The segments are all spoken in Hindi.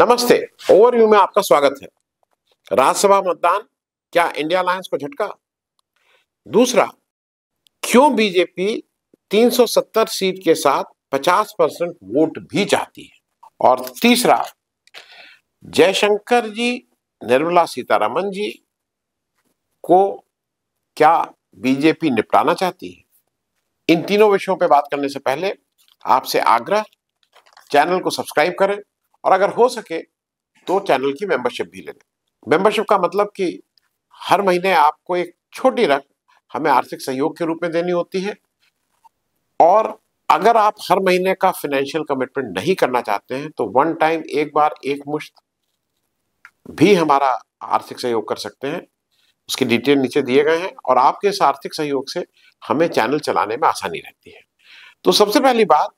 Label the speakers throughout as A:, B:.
A: नमस्ते ओवरव्यू में आपका स्वागत है राज्यसभा मतदान क्या इंडिया अलायंस को झटका दूसरा क्यों बीजेपी 370 सीट के साथ 50 परसेंट वोट भी चाहती है और तीसरा जयशंकर जी निर्मला सीतारमन जी को क्या बीजेपी निपटाना चाहती है इन तीनों विषयों पर बात करने से पहले आपसे आग्रह चैनल को सब्सक्राइब करें और अगर हो सके तो चैनल की मेंबरशिप भी ले लें मेंबरशिप का मतलब कि हर महीने आपको एक छोटी रकम हमें आर्थिक सहयोग के रूप में देनी होती है और अगर आप हर महीने का फाइनेंशियल कमिटमेंट नहीं करना चाहते हैं तो वन टाइम एक बार एक मुश्त भी हमारा आर्थिक सहयोग कर सकते हैं उसके डिटेल नीचे दिए गए हैं और आपके इस आर्थिक सहयोग से हमें चैनल चलाने में आसानी रहती है तो सबसे पहली बात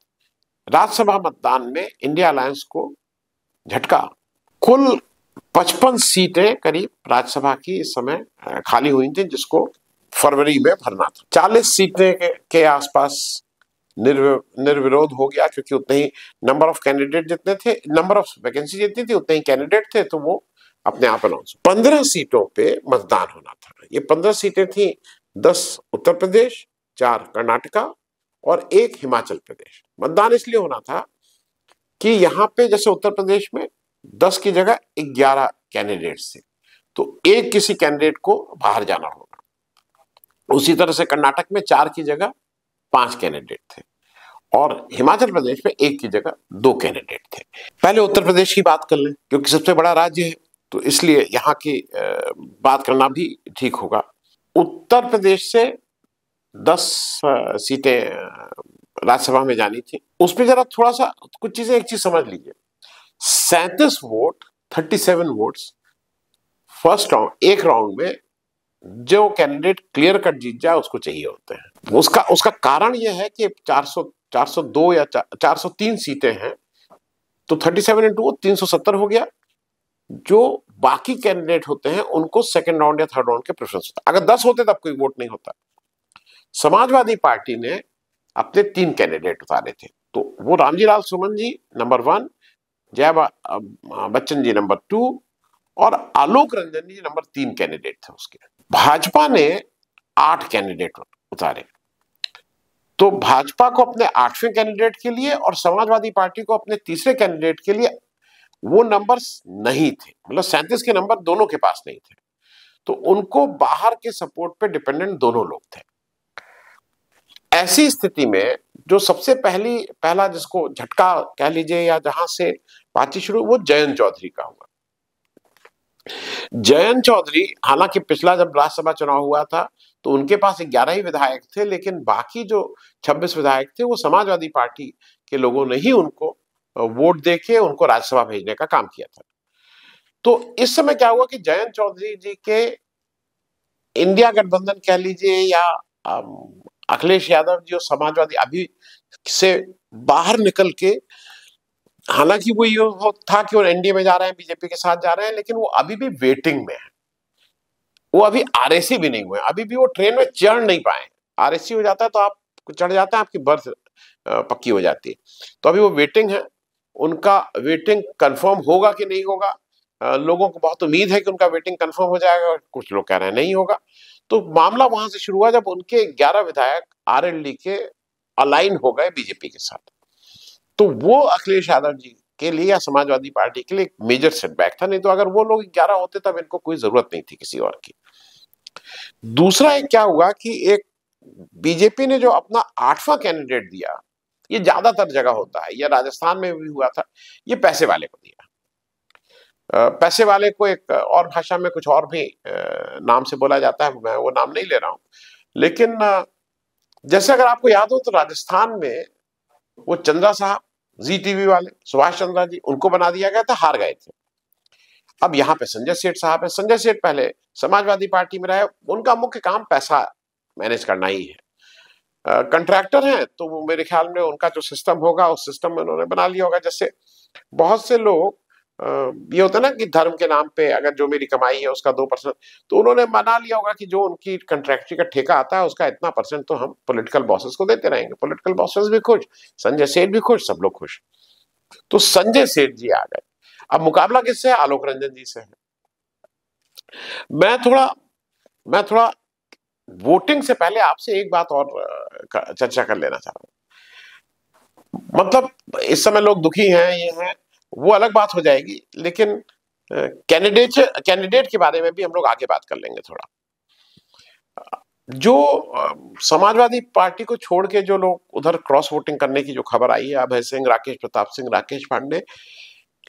A: राज्यसभा मतदान में इंडिया अलायंस को झटका कुल पचपन सीटें करीब राज्यसभा की इस समय खाली हुई थी जिसको फरवरी में भरना था चालीस सीटें के, के आसपास निर्व, निर्विरोध हो गया क्योंकि उतने ही नंबर ऑफ कैंडिडेट जितने थे नंबर ऑफ वैकेंसी जितनी थी उतने ही कैंडिडेट थे तो वो अपने आप अनाउंस पंद्रह सीटों पे मतदान होना था ये पंद्रह सीटें थी दस उत्तर प्रदेश चार कर्नाटका और एक हिमाचल प्रदेश मतदान इसलिए होना था कि यहाँ पे जैसे उत्तर प्रदेश में दस की जगह ग्यारह कैंडिडेट थे तो एक किसी कैंडिडेट को बाहर जाना होगा उसी तरह से कर्नाटक में चार की जगह पांच कैंडिडेट थे और हिमाचल प्रदेश में एक की जगह दो कैंडिडेट थे पहले उत्तर प्रदेश की बात कर लें क्योंकि सबसे बड़ा राज्य है तो इसलिए यहाँ की बात करना भी ठीक होगा उत्तर प्रदेश से दस सीटें राज्यसभा में जानी थी उसमें जरा थोड़ा सा कुछ चीजें एक चीज समझ लीजिए सैंतीस vote thirty seven vote first round एक राउंड में जो कैंडिडेट क्लियर कट जीत जाए उसको चाहिए होते हैं उसका उसका कारण यह है कि 400 402 या 403 सीटें हैं तो 37 सेवन इंटू तीन हो गया जो बाकी कैंडिडेट होते हैं उनको सेकेंड राउंड या थर्ड राउंड के प्रेफरेंस होता अगर दस होते तब कोई वोट नहीं होता समाजवादी पार्टी ने अपने तीन कैंडिडेट उतारे थे तो वो Ramji Lal Suman ji number one Jaya Bachchan ji number two और आलोक रंजन जी नंबर तीन कैंडिडेट थे उसके भाजपा ने आठ कैंडिडेट उतारे तो भाजपा को अपने आठवें कैंडिडेट के लिए और समाजवादी पार्टी को अपने तीसरे कैंडिडेट के लिए वो नंबर नहीं थे मतलब सैंतीस के नंबर दोनों के पास नहीं थे तो उनको बाहर के सपोर्ट पे डिपेंडेंट दोनों लोग थे ऐसी स्थिति में जो सबसे पहली पहला जिसको झटका कह लीजिए या जहां से बातचीत शुरू वो जयंत चौधरी का हुआ जयंत चौधरी हालांकि पिछला जब राज्यसभा चुनाव हुआ था तो उनके पास ग्यारह ही विधायक थे लेकिन बाकी जो छब्बीस विधायक थे वो समाजवादी पार्टी के लोगों ने ही उनको वोट देके उनको राज्यसभा भेजने का काम किया था तो इस समय क्या हुआ कि जयंत चौधरी जी के इंडिया गठबंधन कह लीजिए या अखिलेश यादव जो समाजवादी अभी से बाहर निकल के हालांकि वो ये वो था कि वो एनडीए में जा रहे हैं बीजेपी के साथ जा रहे हैं लेकिन वो अभी भी वेटिंग में है वो अभी आरएसी भी नहीं हुए अभी भी वो ट्रेन में चढ़ नहीं पाए आरएसी हो जाता है तो आप चढ़ जाते हैं आपकी बर्थ पक्की हो जाती है तो अभी वो वेटिंग है उनका वेटिंग कंफर्म होगा कि नहीं होगा लोगों को बहुत उम्मीद है कि उनका वेटिंग कंफर्म हो जाएगा कुछ लोग कह रहे हैं नहीं होगा तो मामला वहां से शुरू हुआ जब उनके 11 विधायक आर के अलाइन हो गए बीजेपी के साथ तो वो अखिलेश यादव जी के लिए या समाजवादी पार्टी के लिए एक मेजर सेटबैक था नहीं तो अगर वो लोग ग्यारह होते तब इनको कोई जरूरत नहीं थी किसी और की दूसरा एक क्या हुआ कि एक बीजेपी ने जो अपना आठवां कैंडिडेट दिया ये ज्यादातर जगह होता है यह राजस्थान में भी हुआ था ये पैसे वाले को दिया पैसे वाले को एक और भाषा में कुछ और भी नाम से बोला जाता है मैं वो नाम नहीं ले रहा हूं लेकिन जैसे अगर आपको याद हो तो राजस्थान में वो चंद्रा साहब जी टीवी वाले सुभाष चंद्रा जी उनको बना दिया गया था हार गए थे अब यहाँ पे संजय सेठ साहब है संजय सेठ पहले समाजवादी पार्टी में रहे उनका मुख्य काम पैसा मैनेज करना ही है कंट्रैक्टर हैं तो वो मेरे ख्याल में उनका जो सिस्टम होगा उस सिस्टम में उन्होंने बना लिया होगा जैसे बहुत से लोग ये होता है ना कि धर्म के नाम पे अगर जो मेरी कमाई है उसका दो परसेंट तो उन्होंने मना लिया होगा कि जो उनकी कंट्रैक्टरी का ठेका आता है उसका इतना परसेंट तो हम पॉलिटिकल बॉसेस को देते रहेंगे पॉलिटिकल बॉसेस भी खुश संजय सेठ भी खुश सब लोग खुश तो संजय सेठ जी आ गए अब मुकाबला किससे है आलोक रंजन जी से है मैं थोड़ा मैं थोड़ा वोटिंग से पहले आपसे एक बात और चर्चा कर लेना चाह रहा हूं मतलब इस समय लोग दुखी हैं ये हैं वो अलग बात हो जाएगी लेकिन कैंडिडेट कैंडिडेट के बारे में भी हम लोग आगे बात कर लेंगे थोड़ा जो समाजवादी पार्टी को छोड़ के जो लोग उधर क्रॉस वोटिंग करने की जो खबर आई है अभय सिंह राकेश प्रताप सिंह राकेश पांडे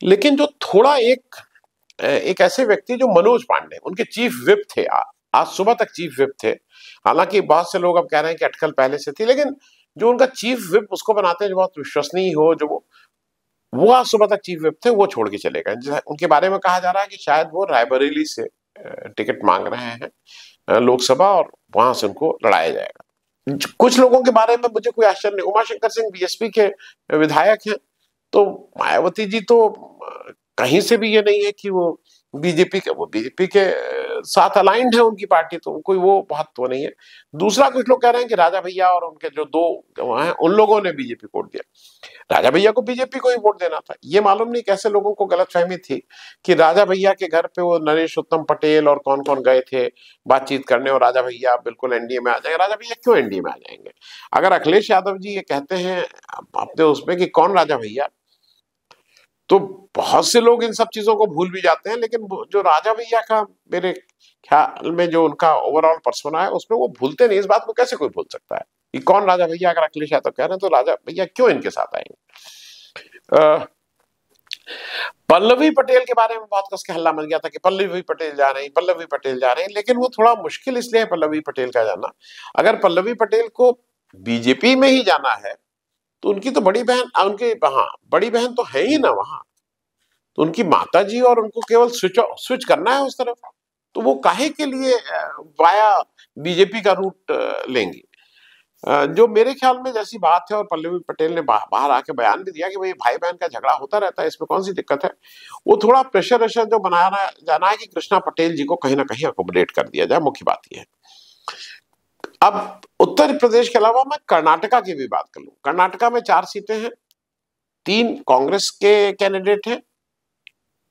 A: लेकिन जो थोड़ा एक एक ऐसे व्यक्ति जो मनोज पांडे उनके चीफ विप थे आ, आज सुबह तक चीफ विप थे हालांकि बहुत से लोग अब कह रहे हैं कि अटकल पहले से थी लेकिन जो उनका चीफ विप उसको बनाते हैं जो बहुत विश्वसनीय हो जो वो आज सुबह तक चीफ विप थे वो छोड़ के चले गए उनके बारे में कहा जा रहा है कि शायद वो रायबरेली से टिकट मांग रहे हैं लोकसभा और वहां से उनको लड़ाया जाएगा कुछ लोगों के बारे में मुझे कोई आश्चर्य नहीं उमाशंकर सिंह बीएसपी के विधायक हैं तो मायावती जी तो कहीं से भी ये नहीं है कि वो बीजेपी के वो बीजेपी के साथ अलाइंड है उनकी पार्टी तो कोई वो बहुत वो तो नहीं है दूसरा कुछ लोग कह रहे हैं कि राजा भैया और उनके जो दो हैं उन लोगों ने बीजेपी को दिया राजा भैया को बीजेपी को ही वोट देना था ये मालूम नहीं कैसे लोगों को गलत फहमी थी कि राजा भैया के घर पे वो नरेश उत्तम पटेल और कौन कौन गए थे बातचीत करने और राजा भैया बिल्कुल एनडीए में आ जाएंगे राजा भैया क्यों एनडीए में आ जाएंगे अगर अखिलेश यादव जी ये कहते हैं अपने उसमें कि कौन राजा भैया तो बहुत से लोग इन सब चीजों को भूल भी जाते हैं लेकिन जो राजा भैया का मेरे ख्याल में जो उनका ओवरऑल पर्सोना है उसमें वो भूलते नहीं इस बात को कैसे कोई भूल सकता है कि कौन राजा भैया अगर अखिलेश यादव कह रहे हैं तो राजा भैया क्यों इनके साथ आएंगे पल्लवी पटेल के बारे में बहुत कस के हल्ला मच गया था कि पल्लवी पटेल जा रही पल्लवी पटेल जा रहे हैं लेकिन वो थोड़ा मुश्किल इसलिए है पल्लवी पटेल का जाना अगर पल्लवी पटेल को बीजेपी में ही जाना है तो उनकी तो बड़ी बहन उनके हाँ बड़ी बहन तो है ही ना वहां तो उनकी माता जी और उनको केवल स्विच स्विच करना है उस तरफ तो वो काहे के लिए वाया बीजेपी का रूट लेंगी जो मेरे ख्याल में जैसी बात है और पल्लवी पटेल ने बाहर आके बयान भी दिया कि भाई भाई बहन का झगड़ा होता रहता है इसमें कौन सी दिक्कत है वो थोड़ा प्रेशर वेशर जो बनाया जाना है कि कृष्णा पटेल जी को कहीं ना कहीं अकोमोडेट कर दिया जाए मुख्य बात यह है अब उत्तर प्रदेश के अलावा मैं कर्नाटका की भी बात कर लू कर्नाटका में चार सीटें हैं तीन कांग्रेस के कैंडिडेट हैं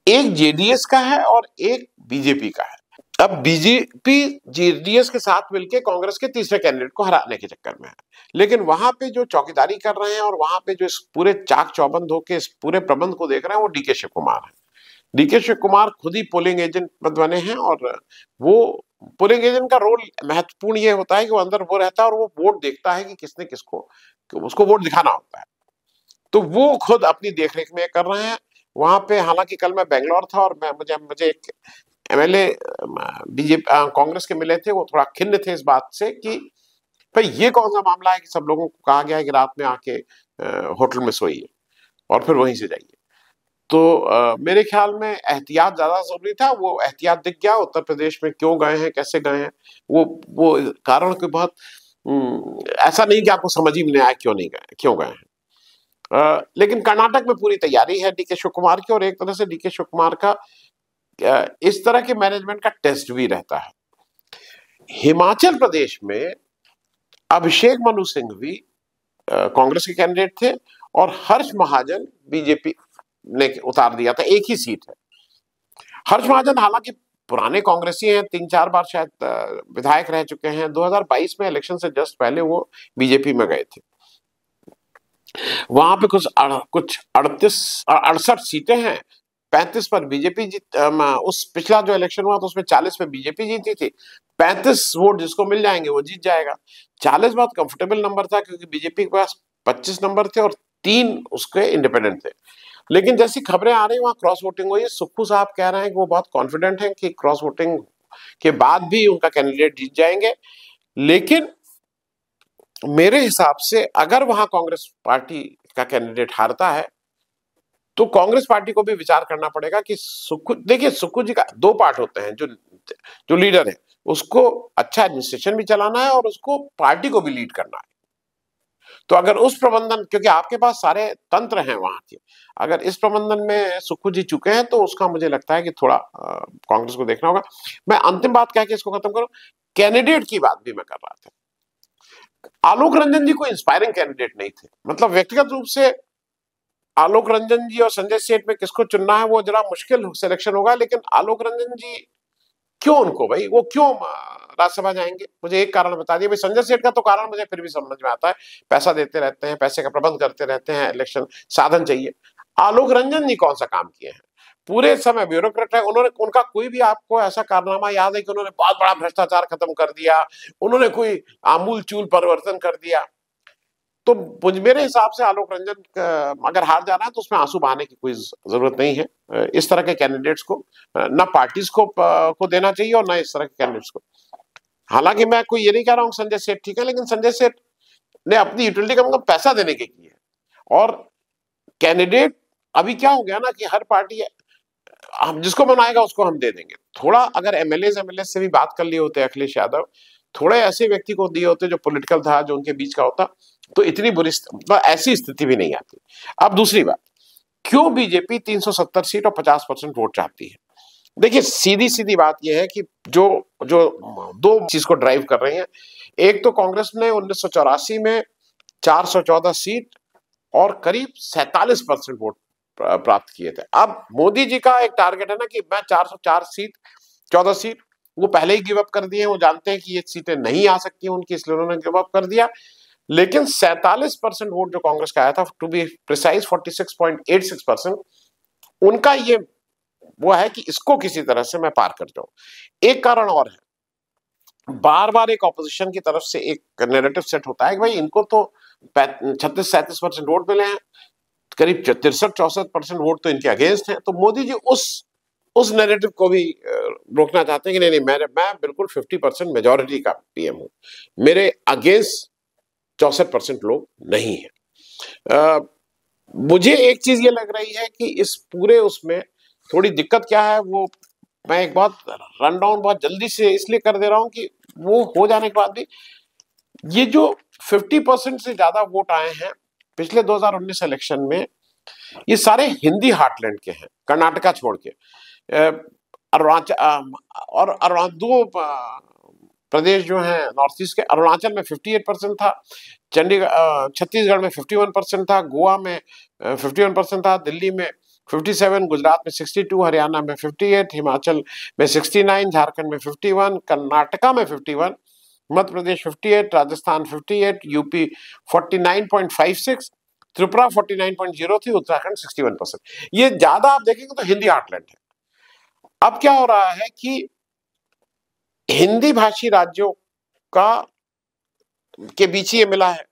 A: एक जेडीएस का है और एक बीजेपी का है अब बीजेपी जीडीएस के साथ मिलकर कांग्रेस के तीसरे कैंडिडेट को हराने के चक्कर में है लेकिन वहां पे जो चौकीदारी कर रहे हैं और वहां पे जो इस पूरे चाक चौबंद होके इस पूरे प्रबंध को देख रहे हैं वो डीके शिव कुमार है डीके शिव कुमार खुद ही पोलिंग एजेंट बने हैं और वो पोलिंग एजेंट का रोल महत्वपूर्ण ये होता है कि वो अंदर वो रहता है और वो वोट देखता है कि किसने किसको कि उसको वोट दिखाना होता है तो वो खुद अपनी देखरेख में कर रहे हैं वहां पे हालांकि कल मैं बेंगलोर था और मैं मुझे मुझे एक एमएलए बीजेपी कांग्रेस के मिले थे वो थोड़ा खिन्न थे इस बात से कि भाई ये कौन सा मामला है कि सब लोगों को कहा गया है कि रात में आके होटल में सोइए और फिर वहीं से जाइए तो आ, मेरे ख्याल में एहतियात ज़्यादा ज़रूरी था वो एहतियात दिख गया उत्तर प्रदेश में क्यों गए हैं कैसे गए हैं वो वो कारण के बहुत ऐसा नहीं कि आपको समझ ही नहीं आया क्यों नहीं गए क्यों गए हैं लेकिन कर्नाटक में पूरी तैयारी है डी के शिव कुमार की और एक तरह से डी के शिव कुमार का इस तरह के मैनेजमेंट का टेस्ट भी रहता है हिमाचल प्रदेश में अभिषेक मनु सिंह भी कांग्रेस के कैंडिडेट थे और हर्ष महाजन बीजेपी ने उतार दिया था एक ही सीट है हर्ष महाजन हालांकि पुराने कांग्रेसी हैं तीन चार बार शायद विधायक रह चुके हैं 2022 में इलेक्शन से जस्ट पहले वो बीजेपी में गए थे वहां पे कुछ अड़, कुछ अड़तीस अड़सठ सीटें हैं पैंतीस पर बीजेपी जीत उस पिछला जो इलेक्शन हुआ तो उसमें चालीस पर बीजेपी जीती थी पैंतीस वोट जिसको मिल जाएंगे वो जीत जाएगा चालीस बहुत कंफर्टेबल नंबर था क्योंकि बीजेपी के पास पच्चीस नंबर थे और तीन उसके इंडिपेंडेंट थे लेकिन जैसी खबरें आ रही वहां क्रॉस वोटिंग हुई सुक्खू साहब कह रहे हैं कि वो बहुत कॉन्फिडेंट हैं कि क्रॉस वोटिंग के बाद भी उनका कैंडिडेट जीत जाएंगे लेकिन मेरे हिसाब से अगर वहां कांग्रेस पार्टी का कैंडिडेट हारता है तो कांग्रेस पार्टी को भी विचार करना पड़ेगा कि सुखु देखिए सुखु जी का दो पार्ट होते हैं जो जो लीडर है उसको अच्छा एडमिनिस्ट्रेशन भी चलाना है और उसको पार्टी को भी लीड करना है तो अगर उस प्रबंधन क्योंकि आपके पास सारे तंत्र हैं वहां के अगर इस प्रबंधन में सुक्खू जी चुके हैं तो उसका मुझे लगता है कि थोड़ा कांग्रेस को देखना होगा मैं अंतिम बात कह के इसको खत्म करूं कैंडिडेट की बात भी मैं कर रहा था आलोक रंजन जी कोई इंस्पायरिंग कैंडिडेट नहीं थे मतलब व्यक्तिगत रूप से आलोक रंजन जी और संजय सेठ में किसको चुनना है वो जरा मुश्किल सिलेक्शन होगा लेकिन आलोक रंजन जी क्यों उनको भाई वो क्यों राज्यसभा जाएंगे मुझे एक कारण बता दिया भाई संजय सेठ का तो कारण मुझे फिर भी समझ में आता है पैसा देते रहते हैं पैसे का प्रबंध करते रहते हैं इलेक्शन साधन चाहिए आलोक रंजन जी कौन सा काम किए हैं पूरे समय ब्यूरोक्रेट है उन्होंने उनका कोई भी आपको ऐसा कारनामा याद है कि उन्होंने बहुत बड़ा भ्रष्टाचार खत्म कर दिया उन्होंने कोई आमूल चूल परिवर्तन कर दिया तो मेरे हिसाब से आलोक रंजन अगर हार जाना है तो उसमें आंसू बहाने की कोई जरूरत नहीं है इस तरह के कैंडिडेट्स को ना पार्टीज को को देना चाहिए और ना इस तरह के कैंडिडेट्स को हालांकि मैं कोई ये नहीं कह रहा हूँ संजय सेठ ठीक है लेकिन संजय सेठ ने अपनी यूटिलिटी कम मतलब पैसा देने के किए और कैंडिडेट अभी क्या हो गया ना कि हर पार्टी हम जिसको बनाएगा उसको हम दे देंगे थोड़ा अगर एमएलए एमएलए से भी बात कर लिए होते अखिलेश यादव थोड़े ऐसे व्यक्ति को दिए होते जो पॉलिटिकल था जो उनके बीच का होता तो इतनी बुरी मतलब ऐसी स्थिति भी नहीं आती अब दूसरी बात क्यों बीजेपी 370 सीट और 50 परसेंट वोट चाहती है देखिए सीधी सीधी बात यह है कि जो जो दो चीज को ड्राइव कर रही है एक तो कांग्रेस ने उन्नीस में 414 सीट और करीब सैतालीस परसेंट वोट प्राप्त किए थे अब मोदी जी का एक टारगेट है ना कि मैं 404 सीट 14 सीट वो पहले ही गिवअप कर दिए वो जानते हैं कि ये सीटें नहीं आ सकती उनकी इसलिए उन्होंने गिवअप कर दिया लेकिन सैतालीस परसेंट वोट जो कांग्रेस का आया था टू बी प्रिसाइज 46.86 परसेंट उनका ये वो है कि इसको किसी तरह से मैं पार कर जाऊं एक कारण और है बार बार एक ऑपोजिशन की तरफ से एक नेरेटिव सेट होता है कि भाई इनको तो छत्तीस सैंतीस परसेंट वोट मिले हैं करीब तिरसठ चौसठ परसेंट वोट तो इनके अगेंस्ट हैं तो मोदी जी उस उस नैरेटिव को भी रोकना चाहते हैं कि नहीं नहीं मैं मैं बिल्कुल 50 परसेंट मेजोरिटी का पीएम हूँ मेरे अगेंस्ट चौसठ परसेंट लोग नहीं है आ, मुझे एक चीज़ ये लग रही है कि इस पूरे उसमें थोड़ी दिक्कत क्या है वो मैं एक बहुत रन डाउन बहुत जल्दी से इसलिए कर दे रहा हूं कि वो हो जाने के बाद भी ये जो 50 परसेंट से ज़्यादा वोट आए हैं पिछले 2019 इलेक्शन में ये सारे हिंदी हार्टलैंड के हैं कर्नाटका छोड़ के अरुणाचल और अरुणाचल प्रदेश जो है नॉर्थ ईस्ट के अरुणाचल में 58 परसेंट था चंडीगढ़ छत्तीसगढ़ में 51 परसेंट था गोवा में 51 परसेंट था दिल्ली में 57 गुजरात में 62 हरियाणा में 58 हिमाचल में 69 झारखंड में 51 कर्नाटका में 51 मध्य प्रदेश 58 राजस्थान 58 यूपी 49.56 त्रिपुरा जीरो थी उत्तराखंड 61 परसेंट ये ज्यादा आप देखेंगे तो हिंदी हार्टलैंड है अब क्या हो रहा है कि हिंदी भाषी राज्यों का के बीच ये मिला है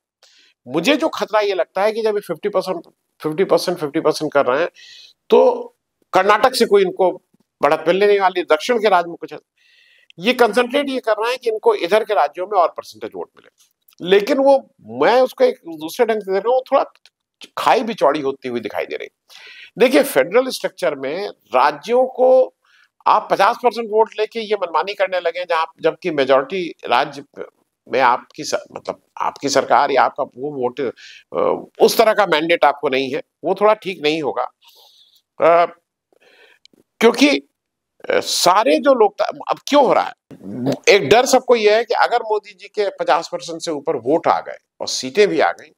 A: मुझे जो खतरा ये लगता है कि जब ये fifty percent fifty percent fifty percent कर रहे हैं तो कर्नाटक से कोई इनको बढ़त मिलने वाली दक्षिण के राज्य में कुछ ये कंसंट्रेट ये कर रहे हैं कि इनको इधर के राज्यों में और परसेंटेज वोट मिले लेकिन वो मैं उसको एक दूसरे ढंग से देख रहा हूँ थोड़ा खाई भी चौड़ी होती हुई दिखाई दे रही देखिए फेडरल स्ट्रक्चर में राज्यों को आप 50 परसेंट वोट लेके ये मनमानी करने लगे जहां जबकि मेजोरिटी राज्य में आपकी सर, मतलब आपकी सरकार या आपका वो वोट उस तरह का मैंडेट आपको नहीं है वो थोड़ा ठीक नहीं होगा आ, क्योंकि सारे जो लोग अब क्यों हो रहा है एक डर सबको ये है कि अगर मोदी जी के 50 परसेंट से ऊपर वोट आ गए और सीटें भी आ गई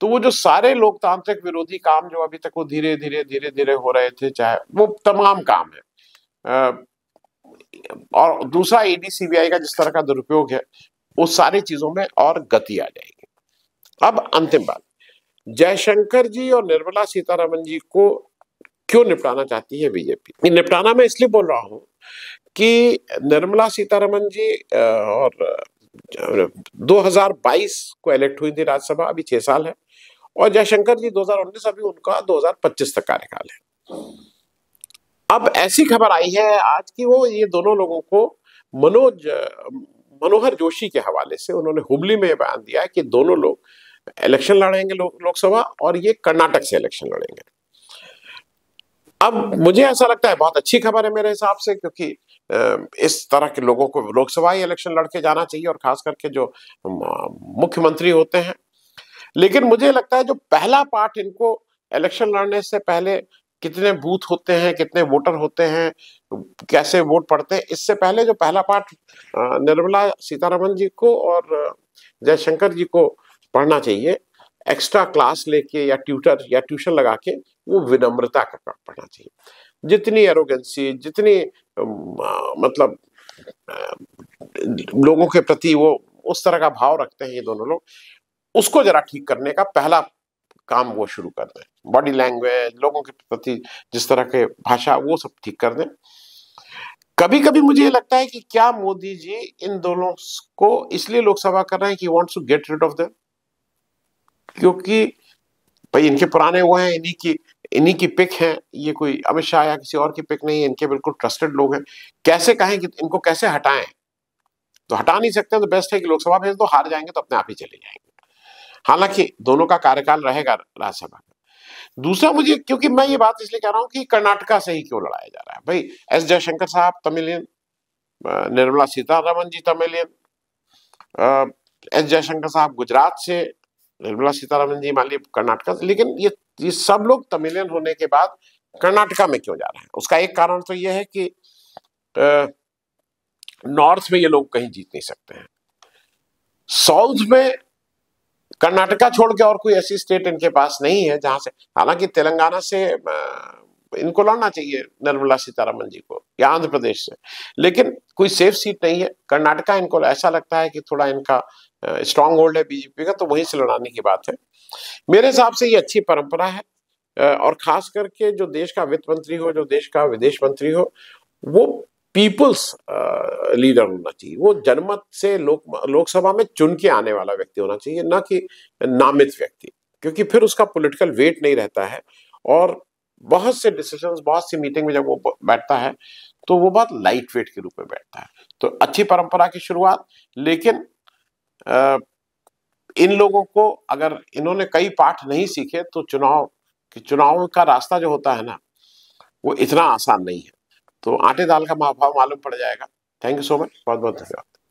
A: तो वो जो सारे लोकतांत्रिक विरोधी काम जो अभी तक वो धीरे धीरे धीरे धीरे हो रहे थे चाहे वो तमाम काम है और दूसरा ईडी सीबीआई का जिस तरह का दुरुपयोग है वो सारी चीजों में और गति आ जाएगी अब अंतिम बात जयशंकर जी और निर्मला सीतारामन जी को क्यों निपटाना चाहती है बीजेपी निपटाना मैं इसलिए बोल रहा हूं कि निर्मला सीतारमन जी और 2022 को इलेक्ट हुई थी राज्यसभा अभी छह साल है और जयशंकर जी 2019 अभी उनका 2025 तक कार्यकाल है अब ऐसी खबर आई है आज की वो ये दोनों लोगों को मनोज मनोहर जोशी के हवाले से उन्होंने हुबली में बयान दिया कि दोनों लोग इलेक्शन लड़ेंगे लो, लोकसभा और ये कर्नाटक से इलेक्शन लड़ेंगे अब मुझे ऐसा लगता है बहुत अच्छी खबर है मेरे हिसाब से क्योंकि इस तरह के लोगों को लोकसभा इलेक्शन लड़के जाना चाहिए और खास करके जो मुख्यमंत्री होते हैं लेकिन मुझे लगता है जो पहला पार्ट इनको इलेक्शन लड़ने से पहले कितने बूथ होते हैं कितने वोटर होते हैं कैसे वोट पड़ते हैं इससे पहले जो पहला पाठ निर्मला सीतारमन जी को और जयशंकर जी को पढ़ना चाहिए एक्स्ट्रा क्लास लेके या ट्यूटर या ट्यूशन लगा के वो विनम्रता का पढ़ना चाहिए जितनी एरोगेंसी जितनी मतलब लोगों के प्रति वो उस तरह का भाव रखते हैं ये दोनों लोग उसको जरा ठीक करने का पहला काम वो शुरू कर दें बॉडी लैंग्वेज लोगों के प्रति जिस तरह के भाषा वो सब ठीक कर दें कभी कभी मुझे ये लगता है कि क्या मोदी जी इन दोनों को इसलिए लोकसभा कर रहे हैं कि want to get rid of them क्योंकि भाई इनके पुराने वो हैं इन्हीं की इन्हीं की पिक हैं ये कोई अमित शाह या किसी और की पिक नहीं है इनके बिल्कुल ट्रस्टेड लोग हैं कैसे कहें कि इनको कैसे हटाएं तो हटा नहीं सकते तो बेस्ट है कि लोकसभा भेज दो हार जाएंगे तो अपने आप ही चले जाएंगे हालांकि दोनों का कार्यकाल रहेगा राज्यसभा का दूसरा मुझे क्योंकि मैं ये बात इसलिए कह रहा हूं कि कर्नाटका से ही क्यों लड़ाया जा रहा है भाई एस जयशंकर साहब तमिलियन निर्मला सीतारमन जी तमिलियन एस जयशंकर साहब गुजरात से निर्मला सीतारमन जी मान ली कर्नाटका से लेकिन ये ये सब लोग तमिलियन होने के बाद कर्नाटका में क्यों जा रहे हैं उसका एक कारण तो ये है कि नॉर्थ में ये लोग कहीं जीत नहीं सकते हैं साउथ में कर्नाटका छोड़ के और कोई ऐसी स्टेट इनके पास नहीं है जहां से हालांकि तेलंगाना से इनको लड़ना चाहिए निर्मला सीतारामन जी को या आंध्र प्रदेश से लेकिन कोई सेफ सीट नहीं है कर्नाटका इनको ऐसा लगता है कि थोड़ा इनका स्ट्रांग होल्ड है बीजेपी का तो वहीं से लड़ाने की बात है मेरे हिसाब से ये अच्छी परंपरा है और खास करके जो देश का वित्त मंत्री हो जो देश का विदेश मंत्री हो वो पीपल्स लीडर uh, होना चाहिए वो जनमत से लोक लोकसभा में चुन के आने वाला व्यक्ति होना चाहिए ना कि नामित व्यक्ति क्योंकि फिर उसका पॉलिटिकल वेट नहीं रहता है और बहुत से डिसीजंस बहुत सी मीटिंग में जब वो बैठता है तो वो बहुत लाइट वेट के रूप में बैठता है तो अच्छी परंपरा की शुरुआत लेकिन आ, इन लोगों को अगर इन्होंने कई पाठ नहीं सीखे तो चुनाव कि चुनाव का रास्ता जो होता है ना वो इतना आसान नहीं है तो आटे दाल का भाव मालूम पड़ जाएगा थैंक यू सो मच बहुत बहुत धन्यवाद